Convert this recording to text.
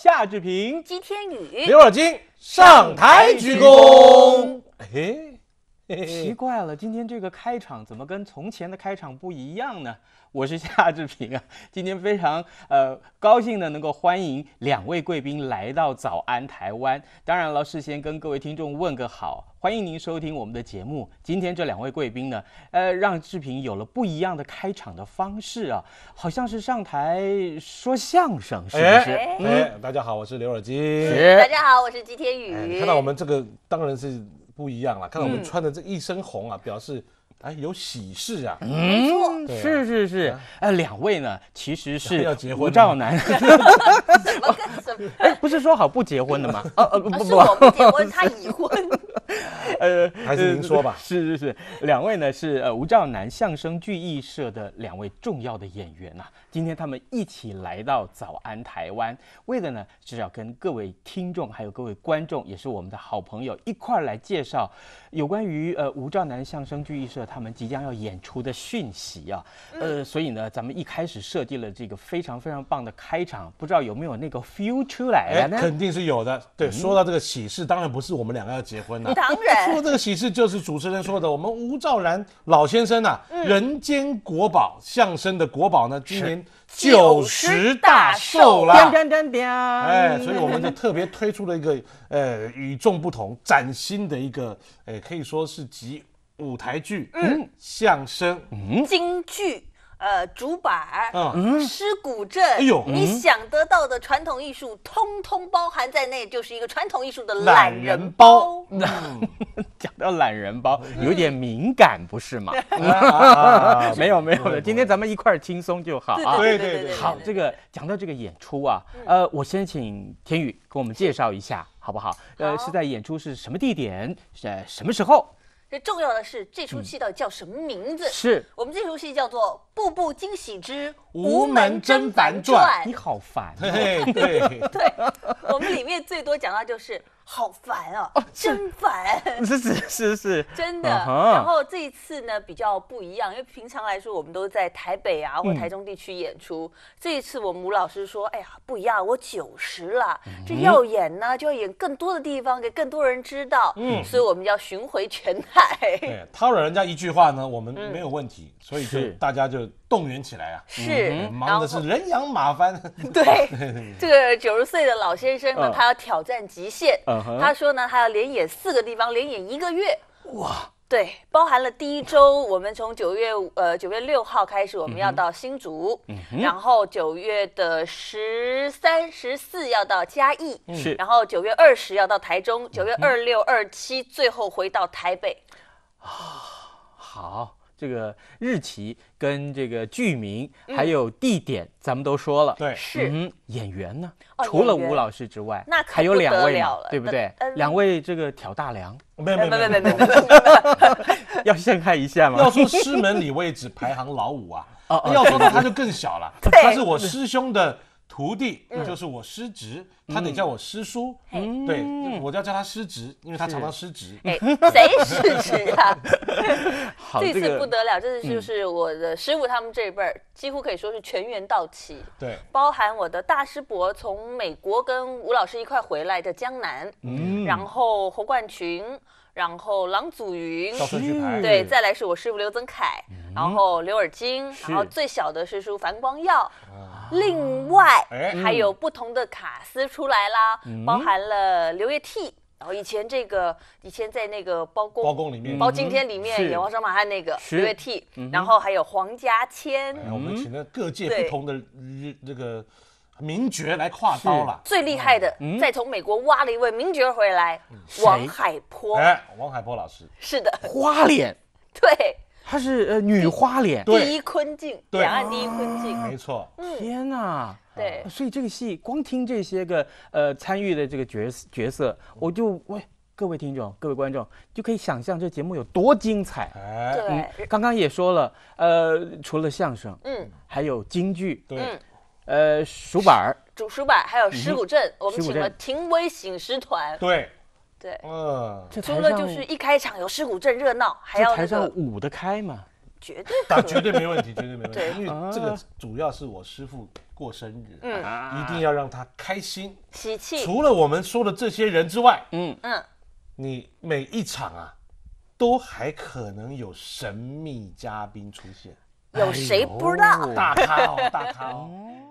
夏志平、姬天宇、刘尔金上台鞠躬。奇怪了，今天这个开场怎么跟从前的开场不一样呢？我是夏志平啊，今天非常呃高兴的能够欢迎两位贵宾来到《早安台湾》。当然了，事先跟各位听众问个好，欢迎您收听我们的节目。今天这两位贵宾呢，呃，让志平有了不一样的开场的方式啊，好像是上台说相声，是不是？哎，大家好，我是刘尔金。大家好，我是季天宇。看到我们这个，当然是。不一样了，看到我们穿的这一身红啊，表示哎有喜事啊，嗯，是是是，哎，两位呢，其实是要结婚照男，什 么跟什么？哎，不是说好不结婚的吗？哦哦不不，我结婚他已婚。呃，还是您说吧。是是是，两位呢是呃吴兆南相声剧艺社的两位重要的演员呐。今天他们一起来到早安台湾，为的呢是要跟各位听众还有各位观众，也是我们的好朋友一块儿来介绍有关于呃吴兆南相声剧艺社他们即将要演出的讯息啊。呃，所以呢，咱们一开始设计了这个非常非常棒的开场，不知道有没有那个 feel 出来了呢？肯定是有的。对，说到这个喜事，当然不是我们两个要结婚了，当然。说这个喜事，就是主持人说的，我们吴兆然老先生呐，人间国宝，相声的国宝呢，今年九十大寿啦！哎，所以我们就特别推出了一个呃，与众不同、崭新的一个，呃，可以说是集舞台剧、嗯，相声、嗯，京剧。呃，竹板嗯，狮古镇，哎呦，你想得到的传统艺术，通通包含在内，就是一个传统艺术的懒人包。讲到懒人包，有点敏感，不是吗？没有 没有的，今天咱们一块儿轻松就好啊！对对对，好，这个讲到这个演出啊，呃，我先请天宇给我们介绍一下，好不好？呃，是在演出是什么地点，在什么时候？这重要的是，这出戏到底叫什么名字？是我们这出戏叫做《步步惊喜之无门真嬛传》。你好烦，对对，我们里面最多讲到就是。好烦啊！哦，真烦！是是是是，真的。然后这一次呢，比较不一样，因为平常来说我们都在台北啊或台中地区演出，这一次我们吴老师说：“哎呀，不一样，我九十了，这要演呢就要演更多的地方，给更多人知道。”嗯，所以我们要巡回全台。他老人家一句话呢，我们没有问题，所以就大家就动员起来啊！是，忙的是人仰马翻。对，这个九十岁的老先生呢，他要挑战极限。他说呢，他要连演四个地方，连演一个月。哇，对，包含了第一周，我们从九月呃九月六号开始，我们要到新竹，然后九月的十三、十四要到嘉义，是，然后九月二十要到台中，九月二六、二七最后回到台北。啊，好。这个日期、跟这个剧名、还有地点，咱们都说了。对，是。嗯，演员呢？除了吴老师之外，那还有两位，对不对？两位这个挑大梁，没有，没有，没有，没有，要先看一下嘛。要说师门里位置排行老五啊，要说呢，他就更小了，他是我师兄的。徒弟就是我师侄，他得叫我师叔。对，我要叫他师侄，因为他常常师侄。谁师侄啊？这次不得了，这次就是我的师傅他们这一辈儿，几乎可以说是全员到齐。对，包含我的大师伯从美国跟吴老师一块回来的江南，嗯，然后侯冠群，然后郎祖云，对，再来是我师傅刘增凯，然后刘尔金，然后最小的师叔樊光耀。另外，还有不同的卡司出来啦，包含了刘烨 T，然后以前这个以前在那个包公包公里面，包青天里面演王小马汉那个刘烨 T，然后还有黄家千，我们请了各界不同的那个名角来跨刀了，最厉害的再从美国挖了一位名角回来，王海波，哎，王海波老师，是的，花脸，对。她是呃女花脸第一昆镜，两岸第一昆镜，没错。天呐，对。所以这个戏光听这些个呃参与的这个角角色，我就喂各位听众、各位观众就可以想象这节目有多精彩。对，刚刚也说了，呃，除了相声，嗯，还有京剧，对，呃，书板儿，主书板还有石鼓镇，我们请了廷威醒狮团，对。对，嗯，除了就是一开场有尸骨正热闹，还要台上舞得开嘛，绝对，但绝对没问题，绝对没问题。因为这个主要是我师傅。过生日，嗯，一定要让他开心，喜除了我们说的这些人之外，嗯嗯，你每一场啊，都还可能有神秘嘉宾出现，有谁不知道？大咖哦，大咖哦。